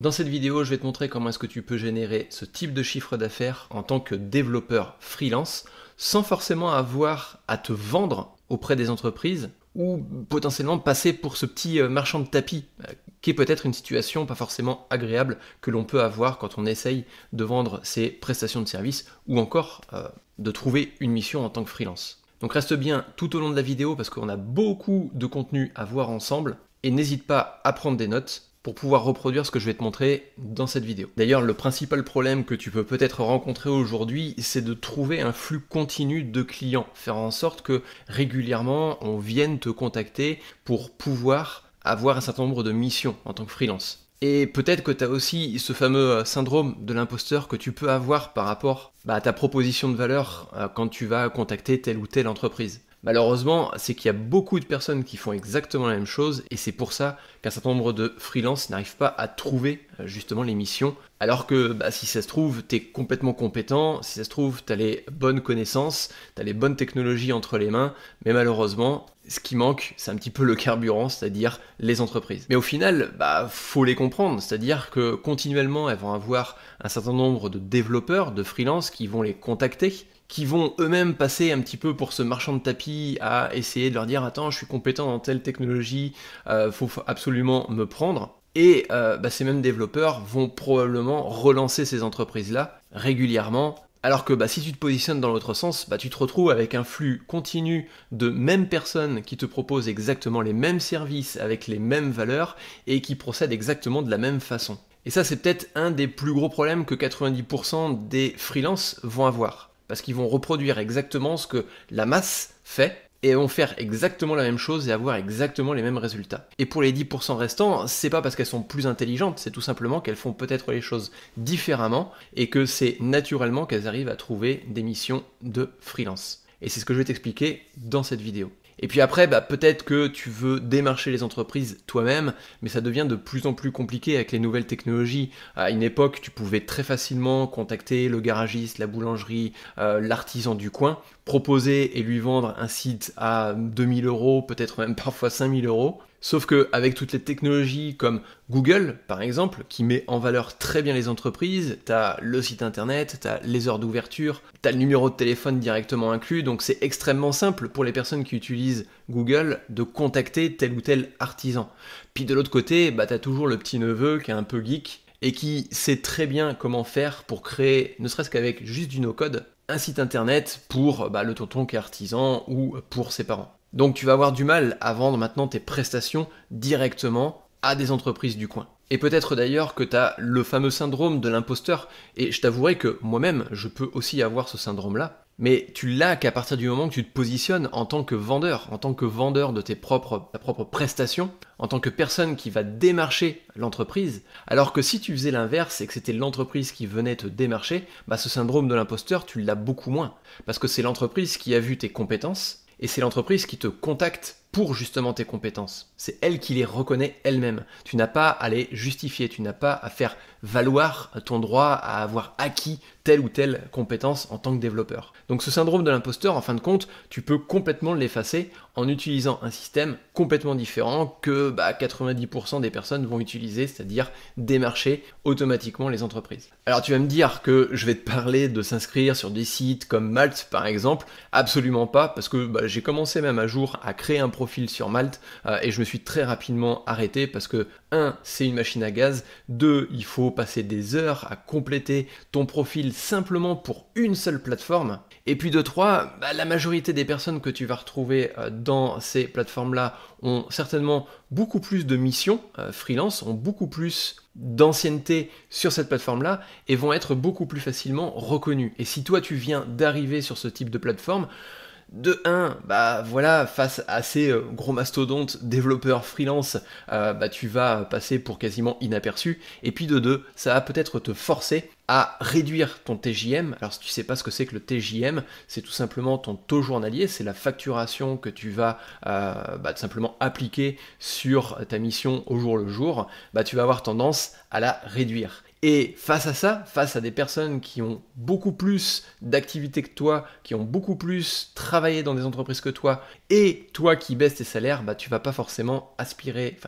Dans cette vidéo, je vais te montrer comment est-ce que tu peux générer ce type de chiffre d'affaires en tant que développeur freelance sans forcément avoir à te vendre auprès des entreprises ou potentiellement passer pour ce petit euh, marchand de tapis euh, qui est peut-être une situation pas forcément agréable que l'on peut avoir quand on essaye de vendre ses prestations de services ou encore euh, de trouver une mission en tant que freelance. Donc reste bien tout au long de la vidéo parce qu'on a beaucoup de contenu à voir ensemble et n'hésite pas à prendre des notes pour pouvoir reproduire ce que je vais te montrer dans cette vidéo. D'ailleurs, le principal problème que tu peux peut-être rencontrer aujourd'hui, c'est de trouver un flux continu de clients, faire en sorte que régulièrement on vienne te contacter pour pouvoir avoir un certain nombre de missions en tant que freelance. Et peut-être que tu as aussi ce fameux euh, syndrome de l'imposteur que tu peux avoir par rapport bah, à ta proposition de valeur euh, quand tu vas contacter telle ou telle entreprise. Malheureusement, c'est qu'il y a beaucoup de personnes qui font exactement la même chose et c'est pour ça qu'un certain nombre de freelances n'arrivent pas à trouver euh, justement les missions. Alors que bah, si ça se trouve, tu es complètement compétent, si ça se trouve, tu as les bonnes connaissances, tu as les bonnes technologies entre les mains, mais malheureusement, ce qui manque, c'est un petit peu le carburant, c'est-à-dire les entreprises. Mais au final, bah, faut les comprendre, c'est-à-dire que continuellement, elles vont avoir un certain nombre de développeurs, de freelances qui vont les contacter, qui vont eux-mêmes passer un petit peu pour ce marchand de tapis à essayer de leur dire attends je suis compétent dans telle technologie, euh, faut absolument me prendre. Et euh, bah, ces mêmes développeurs vont probablement relancer ces entreprises-là régulièrement. Alors que bah, si tu te positionnes dans l'autre sens, bah, tu te retrouves avec un flux continu de mêmes personnes qui te proposent exactement les mêmes services avec les mêmes valeurs et qui procèdent exactement de la même façon. Et ça, c'est peut-être un des plus gros problèmes que 90% des freelances vont avoir parce qu'ils vont reproduire exactement ce que la masse fait et vont faire exactement la même chose et avoir exactement les mêmes résultats. Et pour les 10% restants, c'est pas parce qu'elles sont plus intelligentes, c'est tout simplement qu'elles font peut-être les choses différemment et que c'est naturellement qu'elles arrivent à trouver des missions de freelance. Et c'est ce que je vais t'expliquer dans cette vidéo. Et puis après, bah, peut-être que tu veux démarcher les entreprises toi-même, mais ça devient de plus en plus compliqué avec les nouvelles technologies. À une époque, tu pouvais très facilement contacter le garagiste, la boulangerie, euh, l'artisan du coin, proposer et lui vendre un site à 2000 euros, peut-être même parfois 5000 euros. Sauf qu'avec toutes les technologies comme Google, par exemple, qui met en valeur très bien les entreprises, t'as le site internet, t'as les heures d'ouverture, t'as le numéro de téléphone directement inclus, donc c'est extrêmement simple pour les personnes qui utilisent Google de contacter tel ou tel artisan. Puis de l'autre côté, bah, t'as toujours le petit neveu qui est un peu geek et qui sait très bien comment faire pour créer, ne serait-ce qu'avec juste du no-code, un site internet pour bah, le tonton qui est artisan ou pour ses parents. Donc tu vas avoir du mal à vendre maintenant tes prestations directement à des entreprises du coin. Et peut-être d'ailleurs que tu as le fameux syndrome de l'imposteur, et je t'avouerai que moi-même, je peux aussi avoir ce syndrome-là, mais tu l'as qu'à partir du moment que tu te positionnes en tant que vendeur, en tant que vendeur de tes propres, prestations, en tant que personne qui va démarcher l'entreprise, alors que si tu faisais l'inverse et que c'était l'entreprise qui venait te démarcher, bah ce syndrome de l'imposteur, tu l'as beaucoup moins, parce que c'est l'entreprise qui a vu tes compétences, et c'est l'entreprise qui te contacte pour justement tes compétences. C'est elle qui les reconnaît elle-même. Tu n'as pas à les justifier, tu n'as pas à faire valoir ton droit à avoir acquis telle ou telle compétence en tant que développeur. Donc ce syndrome de l'imposteur, en fin de compte, tu peux complètement l'effacer en utilisant un système complètement différent que 90% bah, des personnes vont utiliser, c'est-à-dire démarcher automatiquement les entreprises. Alors tu vas me dire que je vais te parler de s'inscrire sur des sites comme Malte par exemple, absolument pas, parce que bah, j'ai commencé même à jour à créer un profil sur Malte euh, et je me suis très rapidement arrêté parce que 1 c'est une machine à gaz, 2 il faut passer des heures à compléter ton profil simplement pour une seule plateforme et puis de 3 bah, la majorité des personnes que tu vas retrouver euh, dans ces plateformes là ont certainement beaucoup plus de missions euh, freelance, ont beaucoup plus d'ancienneté sur cette plateforme-là et vont être beaucoup plus facilement reconnus. Et si toi tu viens d'arriver sur ce type de plateforme, de 1, bah voilà, face à ces euh, gros mastodontes développeurs freelance, euh, bah tu vas passer pour quasiment inaperçu. Et puis de 2, ça va peut-être te forcer à réduire ton TJM. Alors si tu sais pas ce que c'est que le TJM, c'est tout simplement ton taux journalier, c'est la facturation que tu vas euh, bah, tout simplement appliquer sur ta mission au jour le jour. Bah tu vas avoir tendance à la réduire. Et face à ça, face à des personnes qui ont beaucoup plus d'activités que toi, qui ont beaucoup plus travaillé dans des entreprises que toi, et toi qui baisses tes salaires, bah, tu vas pas forcément inspirer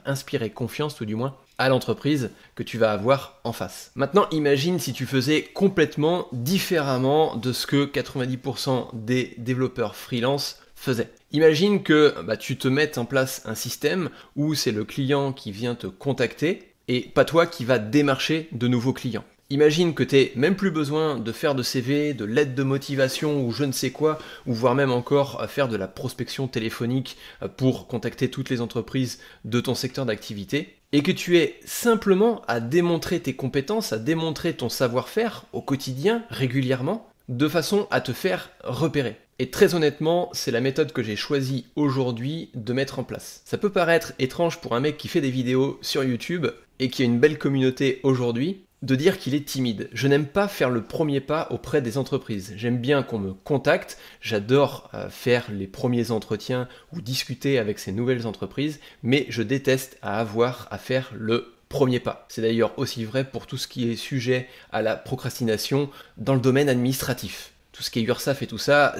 confiance tout du moins à l'entreprise que tu vas avoir en face. Maintenant, imagine si tu faisais complètement différemment de ce que 90% des développeurs freelance faisaient. Imagine que bah, tu te mettes en place un système où c'est le client qui vient te contacter et pas toi qui va démarcher de nouveaux clients. Imagine que tu n'aies même plus besoin de faire de CV, de lettres de motivation ou je ne sais quoi, ou voire même encore euh, faire de la prospection téléphonique euh, pour contacter toutes les entreprises de ton secteur d'activité, et que tu es simplement à démontrer tes compétences, à démontrer ton savoir-faire au quotidien, régulièrement, de façon à te faire repérer. Et très honnêtement, c'est la méthode que j'ai choisi aujourd'hui de mettre en place. Ça peut paraître étrange pour un mec qui fait des vidéos sur YouTube et qui a une belle communauté aujourd'hui, de dire qu'il est timide. Je n'aime pas faire le premier pas auprès des entreprises. J'aime bien qu'on me contacte, j'adore euh, faire les premiers entretiens ou discuter avec ces nouvelles entreprises, mais je déteste avoir à faire le premier pas. C'est d'ailleurs aussi vrai pour tout ce qui est sujet à la procrastination dans le domaine administratif tout ce qui est URSAF et tout ça,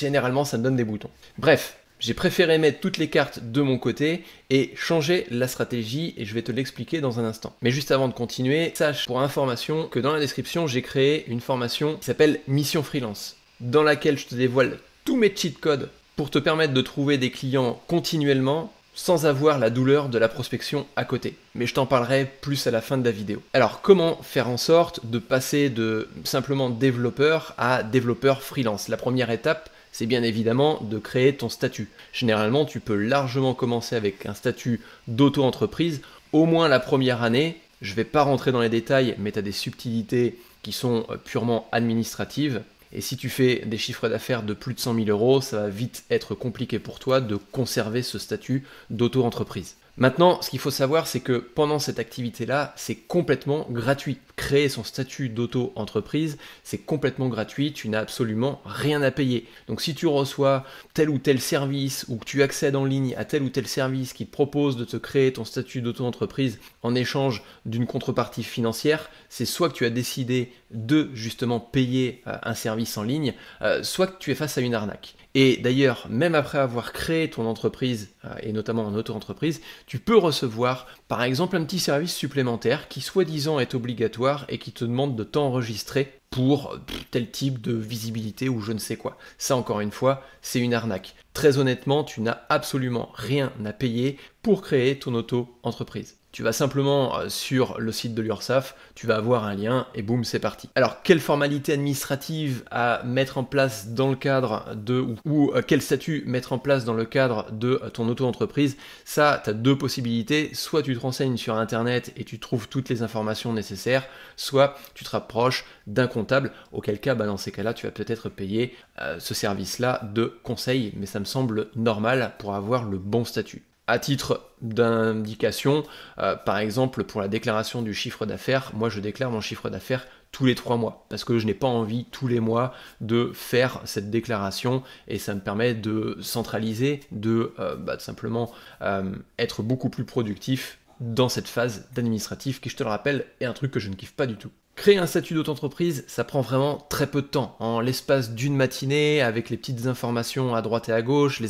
généralement ça me donne des boutons. Bref, j'ai préféré mettre toutes les cartes de mon côté et changer la stratégie et je vais te l'expliquer dans un instant. Mais juste avant de continuer, sache pour information que dans la description j'ai créé une formation qui s'appelle Mission Freelance, dans laquelle je te dévoile tous mes cheat codes pour te permettre de trouver des clients continuellement sans avoir la douleur de la prospection à côté. Mais je t'en parlerai plus à la fin de la vidéo. Alors comment faire en sorte de passer de simplement développeur à développeur freelance La première étape, c'est bien évidemment de créer ton statut. Généralement, tu peux largement commencer avec un statut d'auto-entreprise, au moins la première année. Je ne vais pas rentrer dans les détails, mais tu as des subtilités qui sont euh, purement administratives et si tu fais des chiffres d'affaires de plus de 100 000 euros, ça va vite être compliqué pour toi de conserver ce statut d'auto-entreprise. Maintenant, ce qu'il faut savoir, c'est que pendant cette activité-là, c'est complètement gratuit. Créer son statut d'auto-entreprise, c'est complètement gratuit, tu n'as absolument rien à payer. Donc si tu reçois tel ou tel service ou que tu accèdes en ligne à tel ou tel service qui propose de te créer ton statut d'auto-entreprise en échange d'une contrepartie financière, c'est soit que tu as décidé de justement payer euh, un service en ligne, euh, soit que tu es face à une arnaque. Et d'ailleurs, même après avoir créé ton entreprise, euh, et notamment en auto-entreprise, tu peux recevoir par exemple un petit service supplémentaire qui soi-disant est obligatoire et qui te demande de t'enregistrer pour euh, tel type de visibilité ou je ne sais quoi. Ça encore une fois, c'est une arnaque. Très honnêtement, tu n'as absolument rien à payer pour créer ton auto-entreprise. Tu vas simplement euh, sur le site de l'URSSAF, tu vas avoir un lien et boum, c'est parti. Alors, quelle formalité administrative à mettre en place dans le cadre de ou, euh, quel statut mettre en place dans le cadre de euh, ton auto-entreprise Ça, tu as deux possibilités. Soit tu te renseignes sur Internet et tu trouves toutes les informations nécessaires, soit tu te rapproches d'un comptable, auquel cas, bah, dans ces cas-là, tu vas peut-être payer ce service-là de conseil, mais ça me semble normal pour avoir le bon statut. À titre d'indication, euh, par exemple pour la déclaration du chiffre d'affaires, moi je déclare mon chiffre d'affaires tous les trois mois parce que je n'ai pas envie tous les mois de faire cette déclaration et ça me permet de centraliser, de euh, bah, simplement euh, être beaucoup plus productif dans cette phase d'administratif qui, je te le rappelle, est un truc que je ne kiffe pas du tout. Créer un statut d'auto-entreprise, ça prend vraiment très peu de temps. En l'espace d'une matinée, avec les petites informations à droite et à gauche,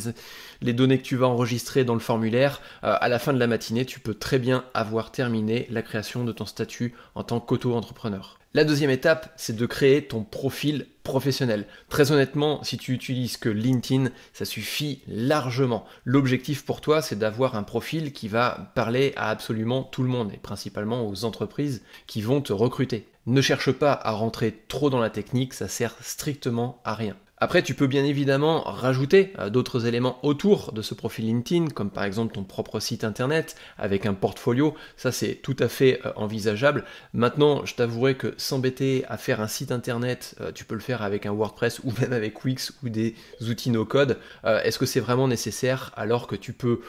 les, données que tu vas enregistrer dans le formulaire, euh, à la fin de la matinée, tu peux très bien avoir terminé la création de ton statut en tant qu'auto-entrepreneur. La deuxième étape, c'est de créer ton profil professionnel. Très honnêtement, si tu utilises que LinkedIn, ça suffit largement. L'objectif pour toi, c'est d'avoir un profil qui va parler à absolument tout le monde, et principalement aux entreprises qui vont te recruter. Ne cherche pas à rentrer trop dans la technique, ça sert strictement à rien. Après, tu peux bien évidemment rajouter euh, d'autres éléments autour de ce profil LinkedIn, comme par exemple ton propre site internet avec un portfolio. Ça, c'est tout à fait euh, envisageable. Maintenant, je t'avouerai que s'embêter à faire un site internet, euh, tu peux le faire avec un WordPress ou même avec Wix ou des outils no-code. Est-ce que c'est vraiment nécessaire alors que tu peux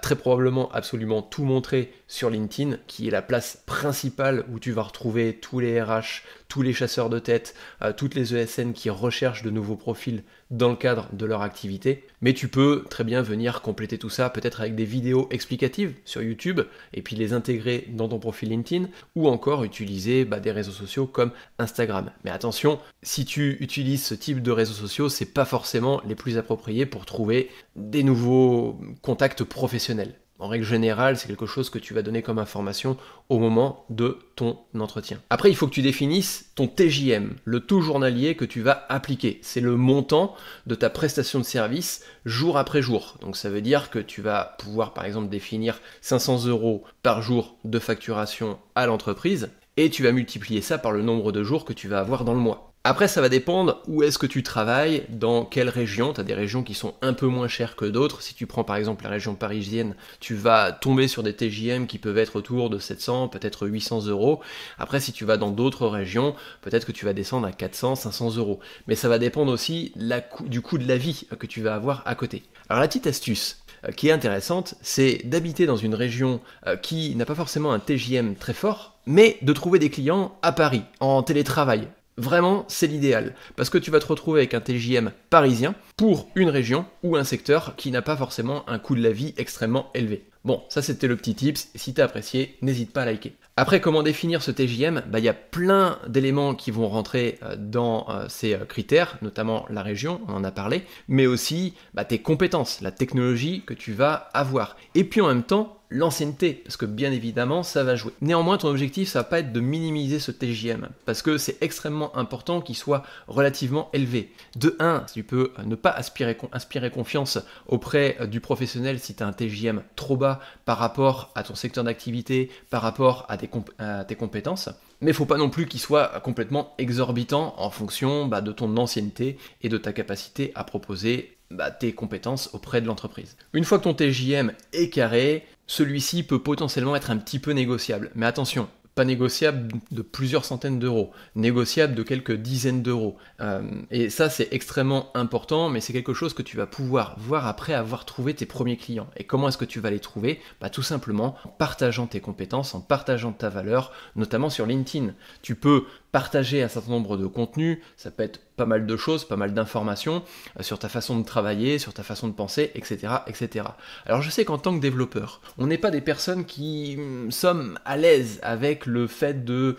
très probablement absolument tout montrer sur LinkedIn, qui est la place principale où tu vas retrouver tous les RH, tous les chasseurs de tête, euh, toutes les ESN qui recherchent de nouveaux profils dans le cadre de leur activité. Mais tu peux très bien venir compléter tout ça peut-être avec des vidéos explicatives sur YouTube et puis les intégrer dans ton profil LinkedIn ou encore utiliser bah, des réseaux sociaux comme Instagram. Mais attention, si tu utilises ce type de réseaux sociaux, ce n'est pas forcément les plus appropriés pour trouver des nouveaux contacts professionnels. En règle générale, c'est quelque chose que tu vas donner comme information au moment de ton entretien. Après, il faut que tu définisses ton TJM, le tout journalier que tu vas appliquer. C'est le montant de ta prestation de service jour après jour. Donc ça veut dire que tu vas pouvoir par exemple définir 500 euros par jour de facturation à l'entreprise et tu vas multiplier ça par le nombre de jours que tu vas avoir dans le mois. Après, ça va dépendre où est-ce que tu travailles, dans quelle région. Tu as des régions qui sont un peu moins chères que d'autres. Si tu prends par exemple la région parisienne, tu vas tomber sur des TJM qui peuvent être autour de 700, peut-être 800 euros. Après, si tu vas dans d'autres régions, peut-être que tu vas descendre à 400, 500 euros. Mais ça va dépendre aussi du coût de la vie que tu vas avoir à côté. Alors la petite astuce, euh, qui est intéressante, c'est d'habiter dans une région euh, qui n'a pas forcément un TJM très fort, mais de trouver des clients à Paris, en télétravail, Vraiment, c'est l'idéal, parce que tu vas te retrouver avec un TJM parisien pour une région ou un secteur qui n'a pas forcément un coût de la vie extrêmement élevé. Bon, ça c'était le petit tips, si as apprécié, n'hésite pas à liker. Après, comment définir ce TJM bah, Il y a plein d'éléments qui vont rentrer euh, dans euh, ces euh, critères, notamment la région, on en a parlé, mais aussi bah, tes compétences, la technologie que tu vas avoir. Et puis en même temps, l'ancienneté, parce que bien évidemment, ça va jouer. Néanmoins, ton objectif, ça va pas être de minimiser ce TJM, parce que c'est extrêmement important qu'il soit relativement élevé. De 1, tu peux ne pas aspirer, inspirer confiance auprès euh, du professionnel si tu as un TJM trop bas par rapport à ton secteur d'activité, par rapport à, tes compétences mais faut pas non plus qu'il soit complètement exorbitant en fonction bah, de ton ancienneté et de ta capacité à proposer bah, tes compétences auprès de l'entreprise. Une fois que ton TJM est carré, celui-ci peut potentiellement être un petit peu négociable. Mais attention, pas négociable de plusieurs centaines d'euros, négociable de quelques dizaines d'euros. Euh, et ça, c'est extrêmement important, mais c'est quelque chose que tu vas pouvoir voir après avoir trouvé tes premiers clients. Et comment est-ce que tu vas les trouver bah, Tout simplement en partageant tes compétences, en partageant ta valeur, notamment sur LinkedIn. Tu peux partager un certain nombre de contenus, ça peut être pas mal de choses, pas mal d'informations euh, sur ta façon de travailler, sur ta façon de penser, etc. etc. Alors je sais qu'en tant que développeur, on n'est pas des personnes qui hum, sommes à l'aise avec le fait de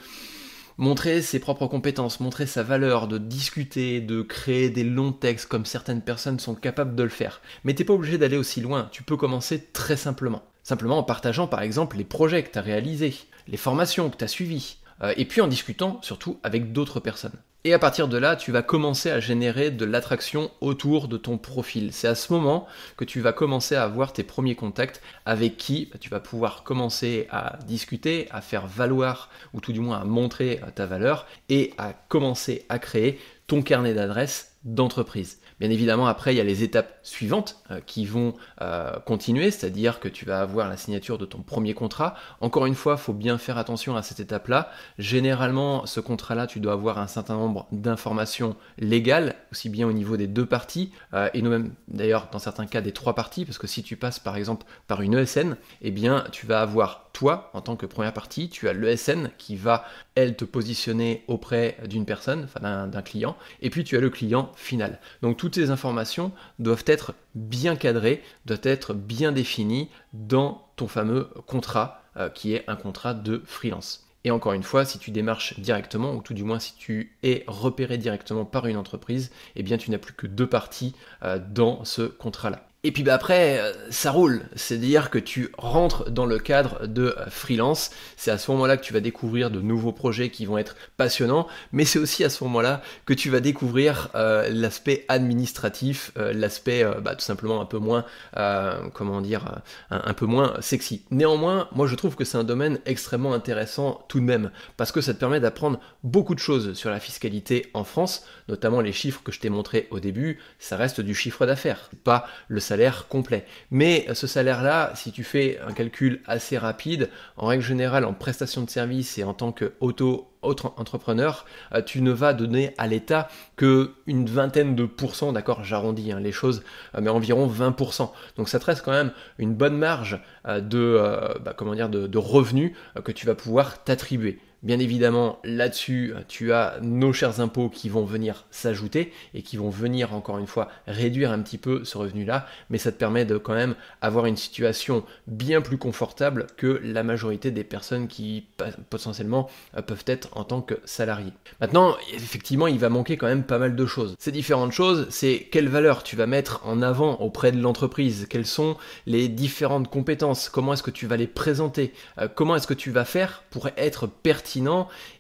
montrer ses propres compétences, montrer sa valeur, de discuter, de créer des longs textes comme certaines personnes sont capables de le faire. Mais t'es pas obligé d'aller aussi loin, tu peux commencer très simplement. Simplement en partageant par exemple les projets que tu as réalisés, les formations que tu as suivies, euh, et puis en discutant surtout avec d'autres personnes. Et à partir de là, tu vas commencer à générer de l'attraction autour de ton profil. C'est à ce moment que tu vas commencer à avoir tes premiers contacts avec qui bah, tu vas pouvoir commencer à discuter, à faire valoir, ou tout du moins à montrer euh, ta valeur, et à commencer à créer ton carnet d'adresses d'entreprise. Bien évidemment, après, il y a les étapes suivantes euh, qui vont euh, continuer, c'est-à-dire que tu vas avoir la signature de ton premier contrat. Encore une fois, il faut bien faire attention à cette étape-là. Généralement, ce contrat-là, tu dois avoir un certain nombre d'informations légales, aussi bien au niveau des deux parties, euh, et nous-mêmes d'ailleurs dans certains cas des trois parties, parce que si tu passes par exemple par une ESN, eh bien tu vas avoir toi en tant que première partie, tu as l'ESN qui va, elle, te positionner auprès d'une personne, enfin d'un client, et puis tu as le client final. Donc tout toutes ces informations doivent être bien cadrées, doivent être bien définies dans ton fameux contrat euh, qui est un contrat de freelance. Et encore une fois, si tu démarches directement, ou tout du moins si tu es repéré directement par une entreprise, eh bien tu n'as plus que deux parties euh, dans ce contrat-là. Et puis bah après, euh, ça roule. C'est-à-dire que tu rentres dans le cadre de euh, freelance. C'est à ce moment-là que tu vas découvrir de nouveaux projets qui vont être passionnants. Mais c'est aussi à ce moment-là que tu vas découvrir euh, l'aspect administratif, l'aspect bah, tout simplement un peu moins, comment dire, un, un, peu moins sexy. Néanmoins, moi je trouve que c'est un domaine extrêmement intéressant tout de même. Parce que ça te permet d'apprendre beaucoup de choses sur la fiscalité en France, notamment les chiffres que je t'ai montrés au début. Ça reste du chiffre d'affaires, pas le salaire salaire complet. Mais euh, ce salaire-là, si tu fais un calcul assez rapide, en règle générale, en prestation de service et en tant qu'auto entrepreneur, euh, tu ne vas donner à l'État que une vingtaine de pourcents, d'accord, j'arrondis hein, les choses, euh, mais environ 20%. Donc ça te reste quand même une bonne marge bah, comment dire, de revenus que tu vas pouvoir t'attribuer. Bien évidemment, là-dessus, tu as nos chers impôts qui vont venir s'ajouter et qui vont venir, encore une fois, réduire un petit peu ce revenu-là, mais ça te permet de quand même avoir une situation bien plus confortable que la majorité des personnes qui potentiellement euh, peuvent être en tant que salariés. Maintenant, effectivement, il va manquer quand même pas mal de choses. Ces différentes choses, c'est quelle valeur tu vas mettre en avant auprès de l'entreprise, quelles sont les différentes compétences, comment est-ce que tu vas les présenter, euh, comment est-ce que tu vas faire pour être pertinent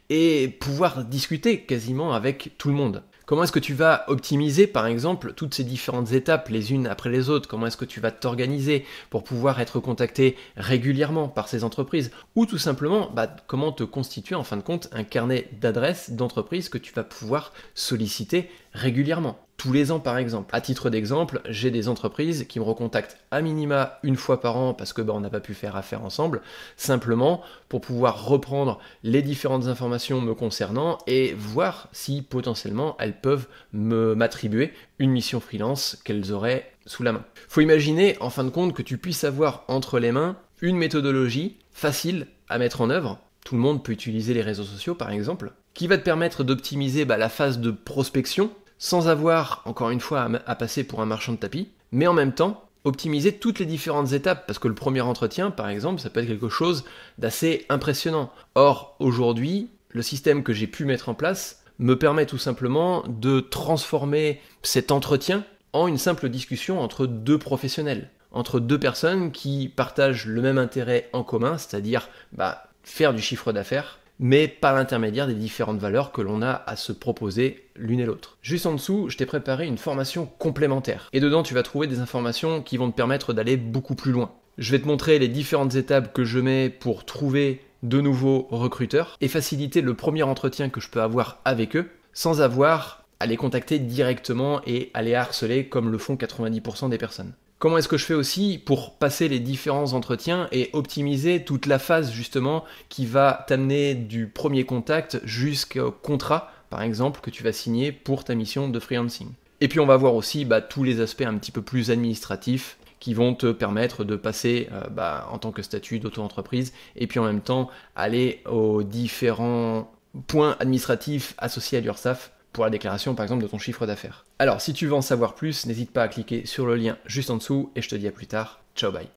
et pouvoir discuter quasiment avec tout le monde. Comment est-ce que tu vas optimiser, par exemple, toutes ces différentes étapes les unes après les autres Comment est-ce que tu vas t'organiser pour pouvoir être contacté régulièrement par ces entreprises Ou tout simplement, bah, comment te constituer en fin de compte un carnet d'adresses d'entreprises que tu vas pouvoir solliciter régulièrement tous les ans par exemple. À titre d'exemple, j'ai des entreprises qui me recontactent à minima une fois par an parce que bah, on n'a pas pu faire affaire ensemble, simplement pour pouvoir reprendre les différentes informations me concernant et voir si potentiellement elles peuvent m'attribuer une mission freelance qu'elles auraient sous la main. Faut imaginer en fin de compte que tu puisses avoir entre les mains une méthodologie facile à mettre en œuvre. Tout le monde peut utiliser les réseaux sociaux par exemple, qui va te permettre d'optimiser bah, la phase de prospection sans avoir, encore une fois, à, passer pour un marchand de tapis, mais en même temps, optimiser toutes les différentes étapes, parce que le premier entretien, par exemple, ça peut être quelque chose d'assez impressionnant. Or, aujourd'hui, le système que j'ai pu mettre en place me permet tout simplement de transformer cet entretien en une simple discussion entre deux professionnels, entre deux personnes qui partagent le même intérêt en commun, c'est-à-dire bah, faire du chiffre d'affaires mais par l'intermédiaire des différentes valeurs que l'on a à se proposer l'une et l'autre. Juste en dessous, je t'ai préparé une formation complémentaire. Et dedans, tu vas trouver des informations qui vont te permettre d'aller beaucoup plus loin. Je vais te montrer les différentes étapes que je mets pour trouver de nouveaux recruteurs et faciliter le premier entretien que je peux avoir avec eux sans avoir à les contacter directement et à les harceler comme le font 90% des personnes comment est-ce que je fais aussi pour passer les différents entretiens et optimiser toute la phase justement qui va t'amener du premier contact jusqu'au contrat par exemple que tu vas signer pour ta mission de freelancing. Et puis on va voir aussi bah, tous les aspects un petit peu plus administratifs qui vont te permettre de passer euh, bah, en tant que statut d'auto-entreprise et puis en même temps aller aux différents points administratifs associés à l'URSSAF pour la déclaration par exemple de ton chiffre d'affaires. Alors si tu veux en savoir plus, n'hésite pas à cliquer sur le lien juste en dessous et je te dis à plus tard. Ciao bye